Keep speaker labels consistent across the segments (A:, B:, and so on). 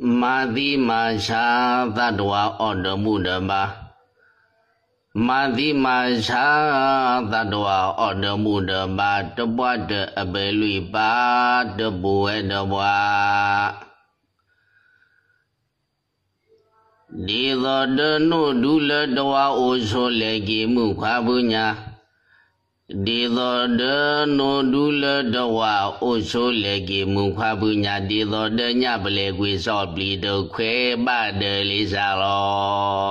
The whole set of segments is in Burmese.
A: mazi masha zadwa ode muda ba mazi masha zadwa ode muda ba tebwa de abelui ba tebwa de bwa dizo de nu dule dwa usule gi mukha bunya ဒေသောဒနောဒုလတဝအိုဆိုလေကေမူခွာပညာဒေသောဒညပလေကွေစောပလီတုခွဲပတလေးစာလော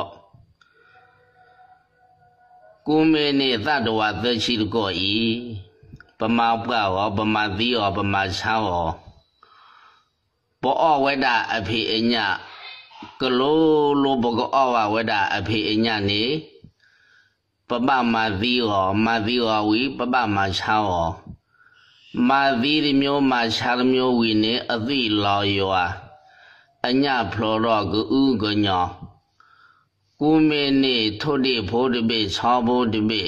A: ကုမေနိသတ္တဝသရှိတကောဤပမပကောပမသီရောပမဆောင်းရောပောအဝေဒအဖေအညကလောလောဘကောအဝဝေဒအဖေအညနေပပမာသီရောမာသီရောဝီ ပပမာချောရောမာသီရမျိုးမာချာရမျိုးဝီနေအသိလောယောအညဖလောရောကူဥကညောကုမေနေထုတိဖို့တပိချောဖို့တပိ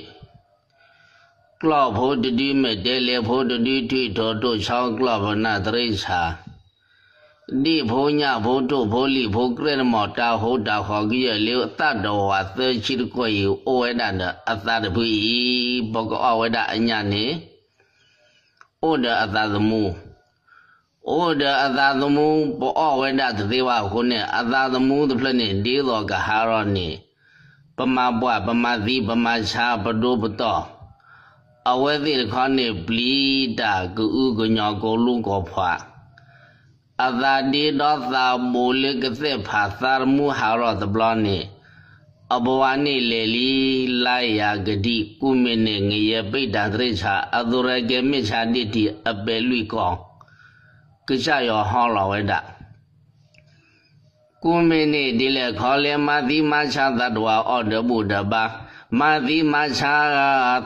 A: กลอบโพดดีเมเดเลโพดดีที่ทอตุชาวกลอบนาตริชาတိဘုံညဘုံတို့ဘိုလိဘုံကရဏမောတာဟုတ်တာခေါ်ကြီးရလေသတ္တဝါသေချိတကိုယေဩဝေဒနာအသတပိဘောကဩဝေဒအညာနေဩဒအသသမူဩဒအသသမူဘောဩဝေဒသေဝခုနဲ့အသသမူသဖလက်နဲ့ဒေသောကဟာရောနေပမဘွပမသီပမချာပဒုပတောအဝေသိတခေါနေပလီတာကူဥကညောကိုလုံးကိုဖွားအသာဒီတော့သာမိုလကသက်ဖာသာမူဟာရောသဘလနေအဘဝနေလေလီလာယာဂတိကုမင်းနေငရေပိတံသရိချာအသူရကေမိချာတိတိအပယ်လွိကောင်းကကြရောဟောလာဝဲတာကုမင်းနေဒီလေခေါ်လေမာတိမာချာသတ္တဝါအော်တဘုဒ္ဓဘာမာတိမာချာ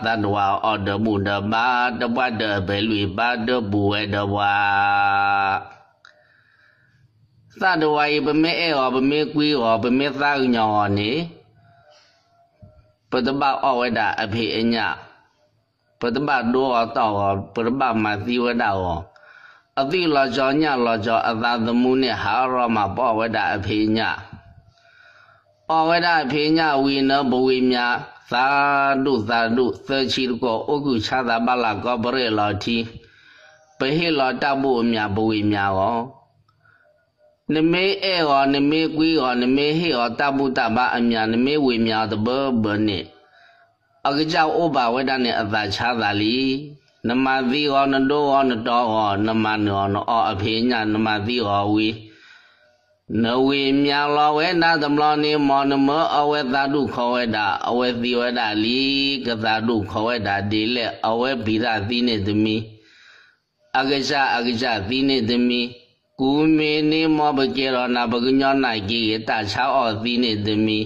A: သတ္တဝါအော်တဘုဒ္ဓဘာတပတ်တဘယ်လွိပါတဘူဝဲတဝါသတ္တဝါဤပမေဧေော ပမေကွေးောပမေသာညောနေပတပအဝဒအဖေအညပတပဒောတောပတပမသီဝဒောအတိလောကြောညလောကြော အသာသမုနဲ့ဟာရောမပောဝဒအဖေညပဝဒအဖေညဝိနောဘဝေမြသာဓုသာဓုသေချီကောဩကုခြားသာပလကောပရေလောတိပဟေလောတဘုအမြဘဝေမြောနမေဧောနမေကွီောနမေဟေောတပုတဘာအမြနမေဝေမြသဘဘနိအကကြောဥပဝေဒနေအသာချသာလီ နမသီောနတောောနတောော နမနောနောအဖေညာနမသီောဝီနဝေမြလောဝေနာသမလောနိမောနမောအဝေသတုခောဝေဒအဝေသီဝေဒလီကသတုခောဝေဒဒီလေအဝေဘိရသီနေသမီအကကြအကကြသီနေသမီးကူမီနီမောပကေရနာပကညောနိုင်ကြီးတချောအောသီနေသမီ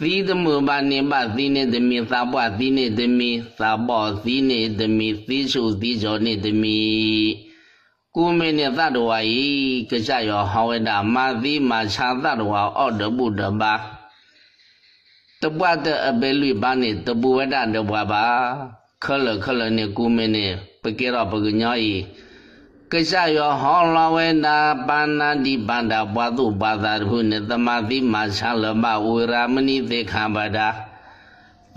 A: သီသမုပနိပသီနေသမီသာပသီနေသမီသာပသီနေသမီသီစုသီဇောနေသမီကူမီနီသတ္တဝါယီကကြရောဟောဝေဒမာသီမာခြာသတ္တဝါအောတပုတပါတပတ်အဘလူဘာနေတပဝဒတဘွားပါခလခလနေကူမင်းနေပကေရပကညာဤကိစ္စယောဟောလဝေနာပါဏာတိပန္တာပဝတုပါသာတုနေသမာတိမာသလပဝေရာမဏိသေခံပါဒာ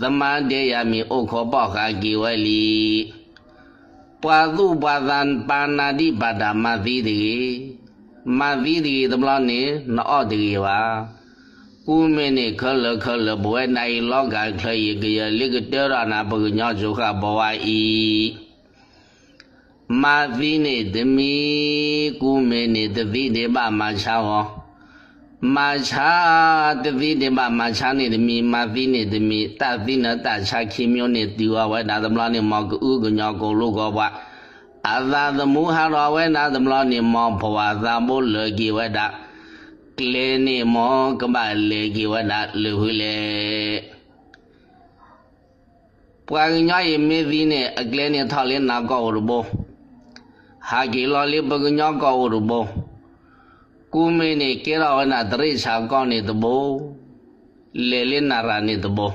A: သမာတေယမိဥခောပောခာကိဝလီပဝတုပါသံပါဏာတိပန္တာမသိတိမသိတိသမလောနေနောတိပါကုမေနိခလခလဘဝေနိုင်လောကခေယကယလိကတေရနာပဂညောဇုခဘဝဤမာသီနေသမီကုမေနေသတိတေပမာချောမာချာသတိတေပမာချာနေသမီမာသီနေသမီတသီနတချာခိမျိုးနေတိဝဝဲဒါသမလားနေမောကုဥကညောကုလုကောဘအာသာသမုဟာရဝဲနာသမလားနေမောဘဝသံဘုလကိဝဒကလေနေမောကမလေကိဝဒလူဟုလေပွာညောယေမေသီနေအကလေနေထောက်လင်းနာကောရဘော hagi loli bagunya kau rubo kumi ni kira wana dari sakau ni tebo lele narani tebo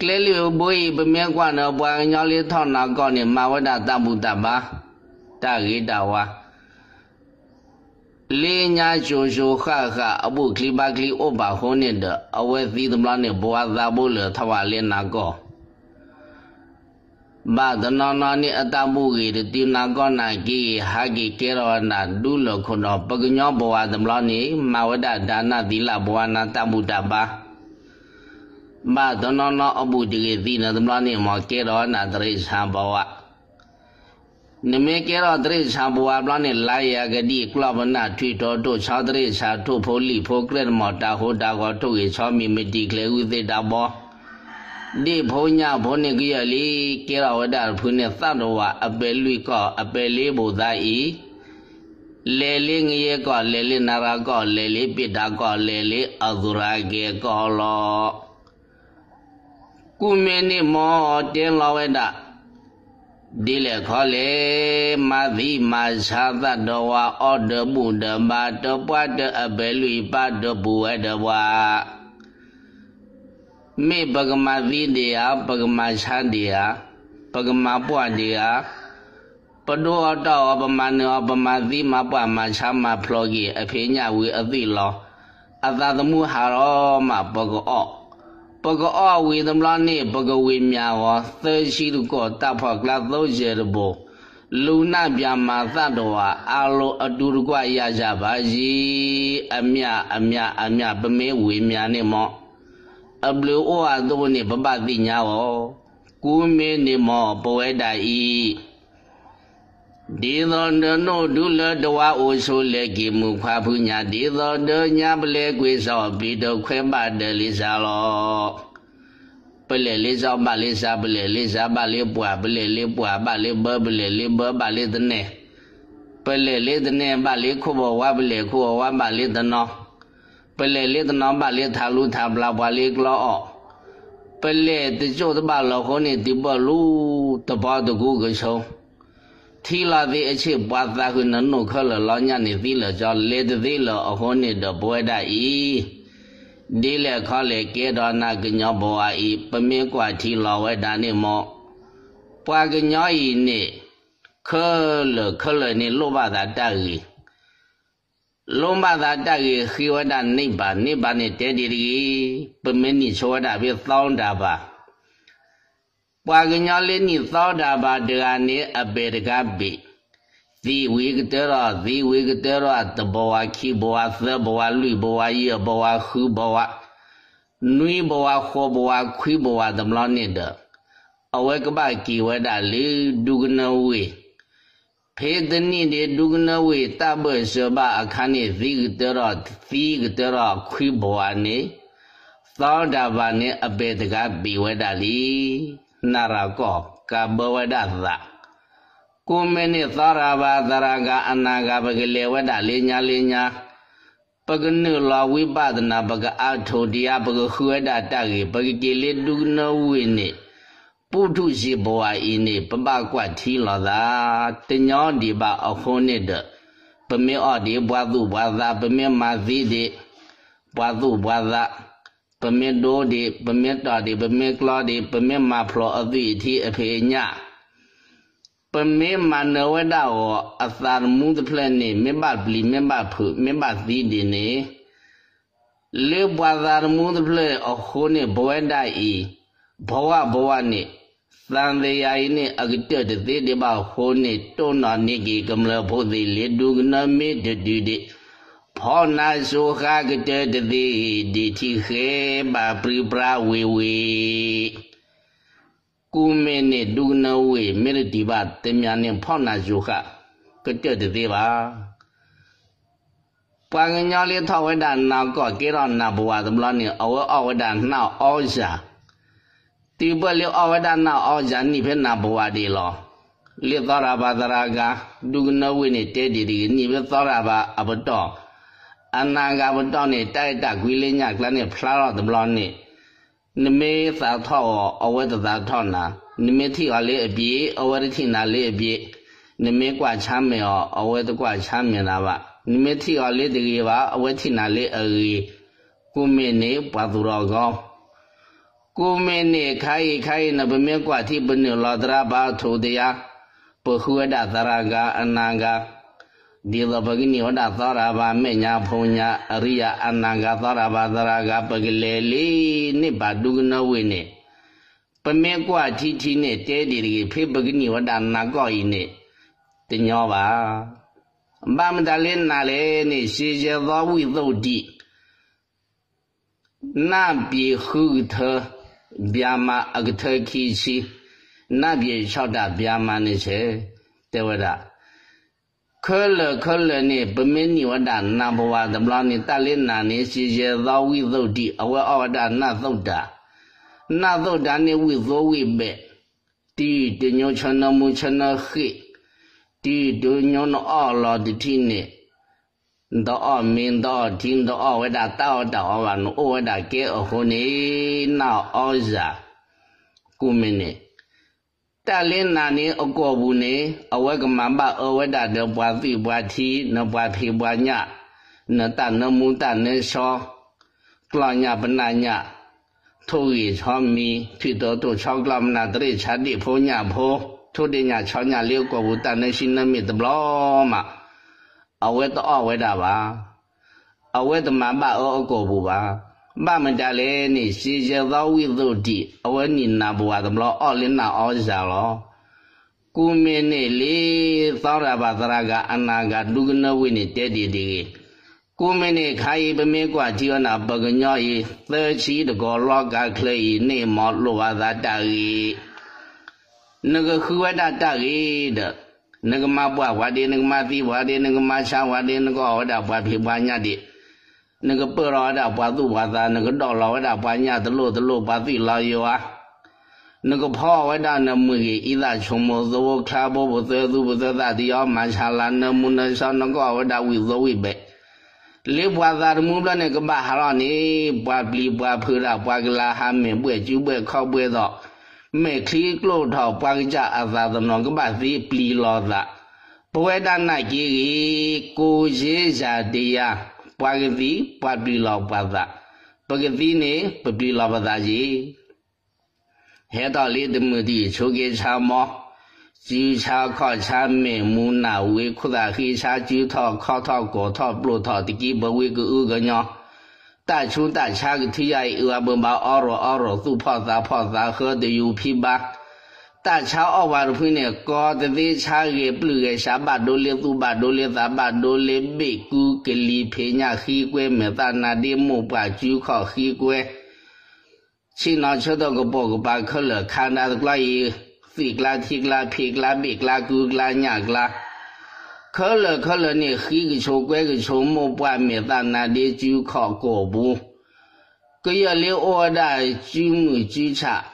A: kleli uboi bemia kwa na bwa nyali thon na kau ni mawada tabu taba tagi dawa le nya chu chu kha kha abu kli ba kli oba hone de awe thi thamla ne bwa da bo le thawa le na kau ဘာဒနနာနိအတမှုကြီးတိနာကောနာကြီးဟာကြီးကေရောနာဒုလခုနော ပကညောဘဝသမလောနိမဝဒဒါနသီလဘဝနာတမှုတပါဘာဒနနာအဘုတိကြီးတိနာသမလောနိမောကေရောနာတရိသံဘဝနမေကေရောတရိသံဘဝပလောနိလာယဂတိကလဗနာထွေတော်တို့ခြားတရိသံတို့ဖိုလီဖိုကရက်မောတာဟောတာကောတို့ရေချောမီမတိကလေဥသေတာဘောဒီဘုံညာဘုံနေကြလီကေရဝဒဖုန်နေသတော်ဝအပယ်လွိကော အပယ်လေးဘုသာဤလေလေးငရေကောလေလေးနာရာကောလေလေးပိတာကောလေလေးအဇရာကေကောလောကုမေနိမောတင်းလောဝဒဒီလေခောလေမာသီမာသာသတော်ဝအော်တမှုဓမ္မတပွားတအပယ်လွိပါတဘူဝဒဘွားမေပကမာသီတရားပကမာချန်တရားပကမာပွားတရားပဒုအတောပမနောပမသီမပမချာမဖလောကြီးအဖေညဝေအသိလော အသာသမှုဟာရောမပကောပကောဝေသမလနိပကဝေမြာဝသေရှိတုကောတဖောကလသောဇေရဘောလူနာပြမာသတ္တဝါအာလောအတူတကွရကြပါစီအမြအမြအမြပမေဝေမြာနေမောအဘလူအိုအဒုန်ပပတိညာဝကူမေနေမောပဝေဒာဤဒေသောတနုဒုလတဝအိုဆိုလေကိမူခွာဖုညာဒေသောတညာပလေကွေသောပိတခွဲမတလိဇာလောပလေလေးသောမလေးစာပလေလေးစာပလေးပွားပလေလေးပွားပလေးဘပလေလေးဘပလေးတနေပလေလေးတနေပလေးခုဘဝပလေခုဘဝပလေးတနောလေလေတနောပါလေသာလူသာဘလာဘွာလေကလောအောပလေတကြို့တပါလောခေါနေဒီဘလူတပါတကူကချုံသီလာသေးအချစ်ပွားသားကနနုခလလောညနေသီလကြောလေတသေးလောအခေါနေတော့ဘွဲတတ်ဤဒီလေခေါလေကေဒနာကညောဘောအီပမင်းကွာသီလောဝဲဒါနေမောပွားကညောဤနေခလခလနေလောဘသာတတ်ဤလုံးပသာတက်ကြီးခိဝဒနိဗ္ဗာန်နိဗ္ဗာန်နဲ့တဲတည်းတည်းပမင်းနိချောတာပြသောင်းတာပါပွာကညာလေးနိသောတာပါဒဂာနိအပေဒဂပိသီဝိကတရသီဝိကတရတဘဝခိဘဝသဘဝလူဘဝယဘဝခုဘဝနွိဘဝခောဘဝခွိဘဝသမလောနိတအဝေကပကိဝဒလေဒုကနဝေဖေဒနိနေဒုကနဝေတဘစဘအခဏိသီတရသီတရခွိဘဝနေသောတာပန်နဲ့အပေတကပိဝဒလီနာရကောကဘဝဒသကိုမင်းနဲ့သာရဘာသရကအနာကပကလေဝဒလေးညာလေးညာပကနုလာဝိပဒနာပကအာထုတရားပကခွေဒတကေပကတိလေဒုကနဝေနေပုထုရှိဘဝဤနေပပကွတ်ထီလောသာတညောဒီပါအခုံးနှစ်တပမေအော်ဒီဘဝသူဘဝသာပမေမာသီဒီဘဝသူဘဝသာပမေတိုးဒီပမေတာဒီပမေကလာဒီပမေမာဖလောအသီထီအဖေညာပမေမနဝဒဝအသာမူသဖလက်နေမေဘပလီမေဘဖုမေဘသီဒီနေလေဘဝသာမူသဖလက်အခုံးနှစ်ဘဝဒဤဘဝဘဝနဲ့သံတရာဤနှင့်အကတတသေတပဟိုနှင့်တွနာနိကေကမလဖုတိလေတုကနမေတတုတိဖောနာစုခကတတတိဒီတိခေပပရိပရာဝေဝေကုမေနှင့်ဒုကနဝေမေရတိပတေမြာနှင့်ဖောနာစုခကတတတိပါပငညာလေးထဝဒနာကောကေရနာဘဝသမလနိအဝအဝဒနာအောဇာတိပလျအဝဒနာအောင်ဇာနိဖေနာဘဝဒီလောလေသောရဘာဒရာကဒုကနဝိနေတဲဒီဒီနိဘသောရဘာအဘတော်အနာကဘတော်နေတိုက်တဂွေလေးညကလနဲ့ဖလာတော့တဘလောနေနမေသာထောအဝဒသာထောနာနမေတိအလေးအပြေအဝရတိနာလေးအပြေနမေကွာချမ်းမေောအဝဲတကွာချမ်းမြင်တာပါနမေတိအလေးတကြီးပါအဝဲတိနာလေးအေကိုမေနေပါသူတော်ကောင်း kumene kai kai na bame kwati bane ladra ba to daya phu da taranga ananga dila bagini hoda thara ba me nya phonya ariya ananga thara ba tharaga paglele ne ba dugna we ne pame kwati thi ne te de ri phe bagini hoda na ko yi ne te nyo ba ba ma da le na le ne shi je da wi dou di na bi hu the ဗျာမအကထခီစီနတ်ပြေ၆တဗျာမနေစေတေဝဒခဲလခဲလနေပမင်းနိဝဒနာဘဝသမလနိတလိနာနေစီရေသောဝိသုတ်တိအဝဲအဝဒနသုတ်တာနသုတ်တာနေဝိသောဝိပေတိတညောချနမုချနခိတိတညောနအောလာတိနေသောအမင်းသောဒင်းသောဝဒတောတောဝနဩဝဒကေအဟုနေနောဩဇာကုမင်းနေတလင်းနာနေအကောဘူးနေအဝကမဘအဝဒတပွားတိပွားတိနပွားတိပွားညနတနမုတနေသောကလညပနညထိုရီသောမီဖြစ်တော်တို့၆ကလမနာတရိချာတိဖုံညဖုံထိုတိည၆ညလေးကောဘူးတနေရှိနမိတဘလောမှာအဝဲတော့အဝဲတာပါအဝဲတမပဩအကောဘူပါပမတလည်းနေစီရသောဝိသုတိအဝဲနိနာဘဝသမလောအောလင်းနာအောဇာလောကုမင်းနေလေသောရဘာသရကအနာကဒုကနဝိနေတဲတီတီကုမင်းနေခာယီပမင်းကွာជីဝနာပကညောယီသချီတကောလောကခလေယီနေမောလောဝသာတရီငကခုဝဒတရီတဲ့နဂမပွားဝါဒေနဂမသီဝါဒေနဂမရှာဝါဒေနကောဟောတာပွားဖြစ်ပွားညတိနဂပရောတာပွားသူဝါသာနဂတော်လောတာပွားညတလို့တလို့ပါသိလာယောဟာနဂဖောဝဒနမူဟိဣဒချုံမောသဝခါဘောဘသေသူဘသသတိယောမရှာလာနမုနသောနကောဝဒဝိဇဝိဘေလေဘွာသာမူလနဲ့ကပဟာရနေဘွာပလီဘွာဖူရာဘွာကလာဟာမေပွေကျူပွေခောက်ပွေတော့မေခီကလိုထောက်ပါကြအသာသနောကပသီပလီလောသပဝေဒနာကြီးကိုရေးစာတရားပွားကတိပွားပြီလောက်ပါသပကတိနေပပြီလောက်ပါသကြီးဟဲ့တော်လေးတမှုတီချိုကေချာမောជីချာခော့ချာမေမူနာဝေခုသာခိချာជីထော ခော့ထော့ကိုထော့ပလို့ထော့တကြီးဘဝေကူကညော淡出淡差个提爱阿门巴奥罗奥罗做泡茶泡茶喝的有皮吧。淡差奥巴的朋友搞的这差个不个啥巴多列做巴多列啥巴多列美古个里皮伢黑怪没咱那的木把就靠黑怪。去拿吃到个包个巴克了，看那个来一，飞个啦踢个啦皮个啦米个啦狗个啦伢个啦。可乐可乐呢，黑个球怪个球没半米，咱那里就靠果步。个月里我的就没就差，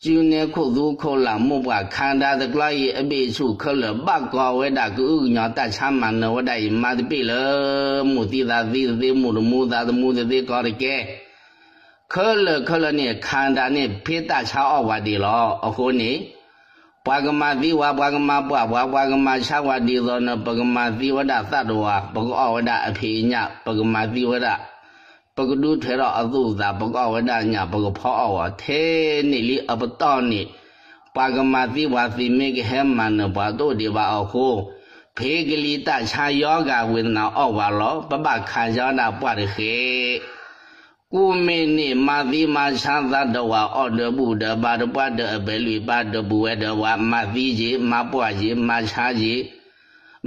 A: 就那苦都苦了，没把看他的老爷一辈子可乐，把高我的个二娘大长嘛呢，我的妈的背了，没的啥子的，没的没啥子，没的的搞的干。可乐可乐呢，看他呢，别大差二娃的了，后呢？ဘွာကမသီဝဘွာကမပွားဘွာဘွာကမခြားဝတီသောနပကမသီဝဒသတ္တဝါပကောဝဒအဖေညပကမသီဝဒပကဒုထေရအသုသာပကောဝဒညပကဖောအဝသေနိလီအပတောနိပကမသီဝသီမေကဟမနဘတောဒီဘာအခုဖေကလီတခြားယောဂဝေဒနာအောဝါလောပပခါဇောနာပွားရခေကိုမေနိမာတိမာသံသတဝါအော်တပုတပါတပွားတအပဲလူပါတပူဝဲတဝါမာတိကြီးမာပွားကြီးမာချားကြီး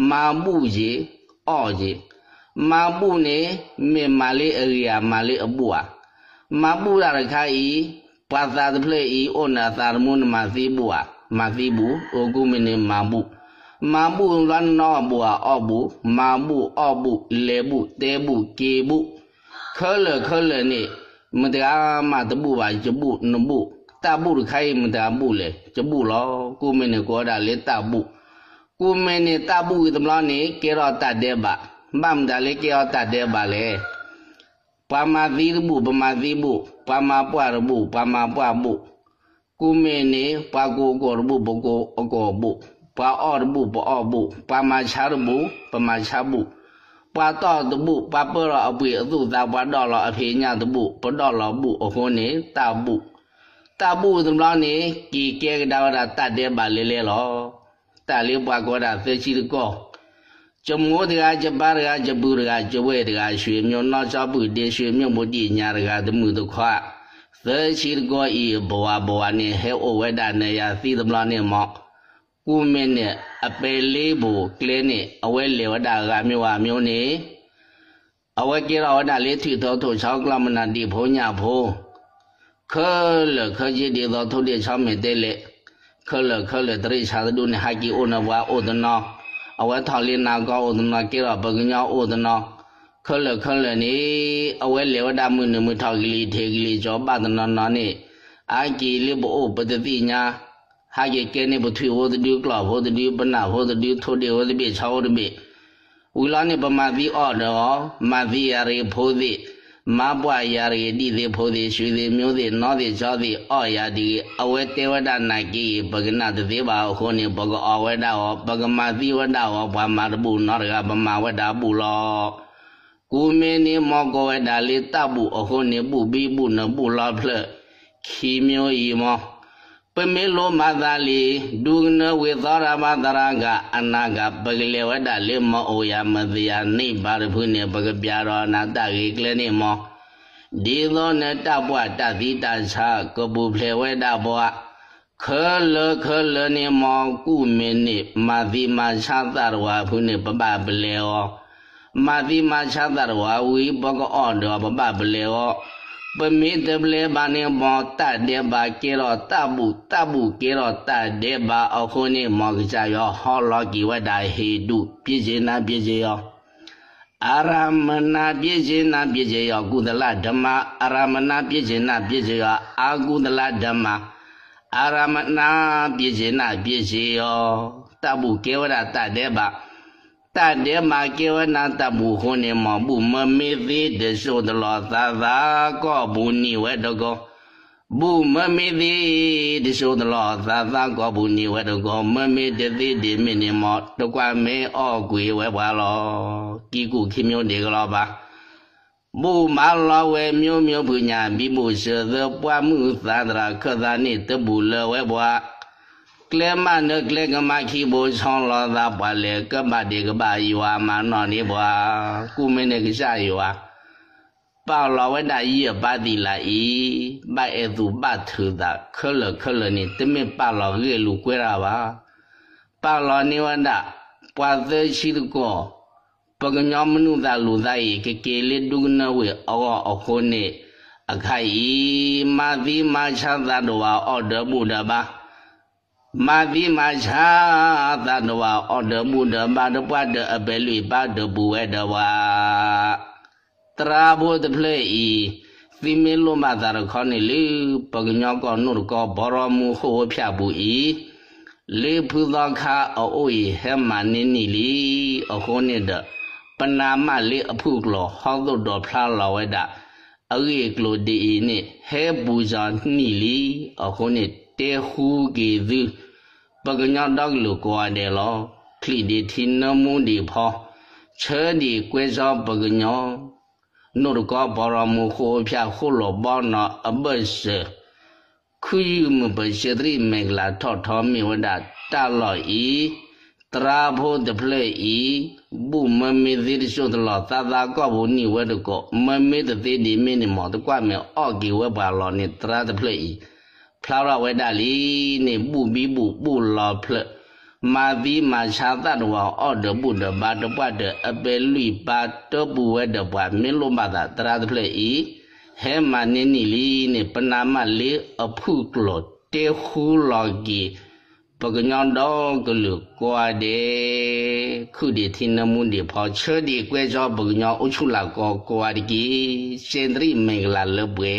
A: မာမှုကြီးအော့ကြီးမာမှုနေမေမာလေးအရိယာမာလေးအပူဟာမာမှုရရခိုင်ဤပါသာတဖလေဤဩနာသာမုန်မာသိဘူဟာမာသိဘူဩကုမေနိမာမှုမာမှုလန်နောဘူဟာအော့ဘူမာမှုအော့ဘူလေဘူတေဘူကေဘူ可乐可乐呢，没得阿妈的布吧，就布那布大布的开没得阿布嘞，就布咯，古门的国大嘞大布，古门的大布怎么了呢？给了大爹吧，妈妈的嘞给了大爹吧嘞，爸妈的布，爸妈的布，爸妈不的布，爸妈不布，古门的把哥哥的布，不哥哥布，把二的布，不二布，爸妈吃的布，爸妈吃布。ပွာတော့တပုပပရအပွေအစုသာပွာတော့လအဖေညတပုပတော့လပုအခွန်းနေတာပုတာပုသမလောင်းနေကီကဲကဒါဝတာတတ်တဲ့ပါလေလေလောတာလေးပွာကောတာသေချီကောจมูกตกาจปารกาจปูรกาจเวตกาชวยมยนอชาปุเดชวยมมุติญาตกาตมุตขะเสชีกออีบวาบวาเนเฮโอเวดาเนยาสีตมลาเนหมอกကုမင်းနဲ့အပယ်လေးဘူကလေးနဲ့အဝဲလေဝဒါကမျိုးဝမျိုးနေအဝဲကြရဝဒါလေးထိသောသူချောင်းကလမနာတိဘုံညာဘုံခလခကြီးဒီသောသူတိချောင်းမေတဲလေခလခလတရိချာဒုန်ဟာကီအိုနဝါအိုဒနာအဝဲထော်လေးနာကောအိုဒနာကြရပကညာအိုဒနာခလခလနေအဝဲလေဝဒါမှုနမှုထော်ကလေးထေကလေးကျော်ပဒနာနာနေအာကီလေးဘို့ပတတိညာဟာရဲ့ကဲနေပထွေဝဒဒီကလာဝဒဒီပနာဝဒဒီထိုဒီဝဒဘီချောဒဘီဝီလာနေပမာသီအော်တော်မာသီရရေဖိုးသီမပွားရရေတိသီဖိုးသီရွှေသီမျိုးသီနောသီချောသီအော်ရဒီအဝဲတေဝဒနာကီပဂနာတသေးပါခုန်နေပဂအဝဲဒါဟောပဂမာသီဝဒါဟောဘာမာတဘူးနောရကပမာဝဒါဘူးလောကူမင်းနေမောကဝဒါလီတဘူးအခုန်နေဘူးဘီဘူးနဘူးလောဖလက်ခီမျိုးဤမောပမေလိုမသာလီဒုနဝေသောရမသရကအနာကပကလေဝဒလေမောအိုယမသယာနိဘာရဖုနေပကပြရောနာတကေကလနေမောဒီသောနတဘဝတသီတချာကပုဖလေဝဒဘောခေလခေလနေမောကုမေနိမာတိမာချာသရဝဖုနေပပပလေောမာတိမာချာသရဝဝီပကောအောတော်ပပပလေောပမေတပလေဘာနေမောတတဲ့ဘာကေရောတမှုတမှုကေရောတတဲ့ဘာအခုနေမောကြရောဟောလောကီဝဒဟေတုပြည့်စင်နာပြည့်စင်ရောအာရမဏပြည့်စင်နာပြည့်စင်ရောကုသလဓမ္မအာရမဏပြည့်စင်နာပြည့်စင်ရောအာကုသလဓမ္မအာရမဏပြည့်စင်နာပြည့်စင်ရောတမှုကေဝရတတဲ့ဘာတ်တယ်မာကေဝနာတဘူခုန်မဘူမမေသေးတရှုတလောသာသာ ကောဘူနိဝတကောဘူမမေသေးတရှုတလောသာသာကောဘူနိဝတကော မမေတသေးတိမင်းမတကွမေအော့ကွေဝဲပါလောကိကုခင်မျိုးနေကြလောပါမူမလာဝဲမျိုးမျိုးပညာမိမှုစေသပွားမှုသန္တရာခသနိတဘူလဝဲဘွားကလမနကလကမခီဘူဆောင်လာတာပါလေကမဒီကဘာယွာမနော်နေဘွာကုမင်းနေကစားယွာပါလာဝဒဤပါတိလာဤဘဲ့သူဘတ်သူဒခလခလနေတမေပါလာလေလူကွဲတာပါပါလာနေဝဒပွာသရှိတကောပကညမနုသာလူသာဤကကေလေဒုနဝေအောအခုနေအခိုက်ဤမာသီမာချသာတော်အော်တမှုတပါမာတိမာချာသတဝါအော်ဒမှုဓမ္မတပတ်တဲ့အပဲလွေပါတပူဝဲတဝါတရာဘောတဖလေဤသီမေလိုမသာရခေါနေလေပကညောကနုရကဘောရမူဟောဖြဘူးဤလေဖူသောခါအိုဤဟဲမနိနီလီ အခေါနေတပနာမလေ အဖုကလောဟောသုတော်ဖလားလောဝဲတာအဂေကလိုဒီဤနိဟဲပူဇာနီလီ အခေါနေတေဟုကီသူပကညာဒေါကလူကွာတယ်လောခလီဒီသင်းနမုန်ဒီဖောချဲဒီကွဲစားပကညာနိုရကဘာရမခိုဖျာခိုလောဘာနာအဘတ်စခူယမပစေတရီမေဂလာထော့ထောမြေဝဒတာလော်ဤတရာဖို့တဖလေဤဘုမမေသေးတရှုတလောသာသာကောဘုနိဝဲတကောမမေတသေးဒီမင်းနေမောတကွမေအော့ကေဝဲပါလောနေတရာတဖလေဤဖလာရဝဲတာလီနေပုမီပုပုလောဖလမာသီမာရှာသတဝါအော့တပုတပါတပတ်တအပယ်လွိပါတပုဝဲတပွားမင်းလုံးမသာတရာသဖလက်ဤဟဲမနင်းနီလီနေပနာမလေးအဖုကလောတေခုလောကီပကညောင်းတော့ကလူကွာတဲ့ခုဒီသင်နမှုန်ဒီဖော်ချဒီကွဲကြောပကညောင်းအုတ်ချူလာကောကွာဒီကီစင်တရီမင်္ဂလာလဘွေ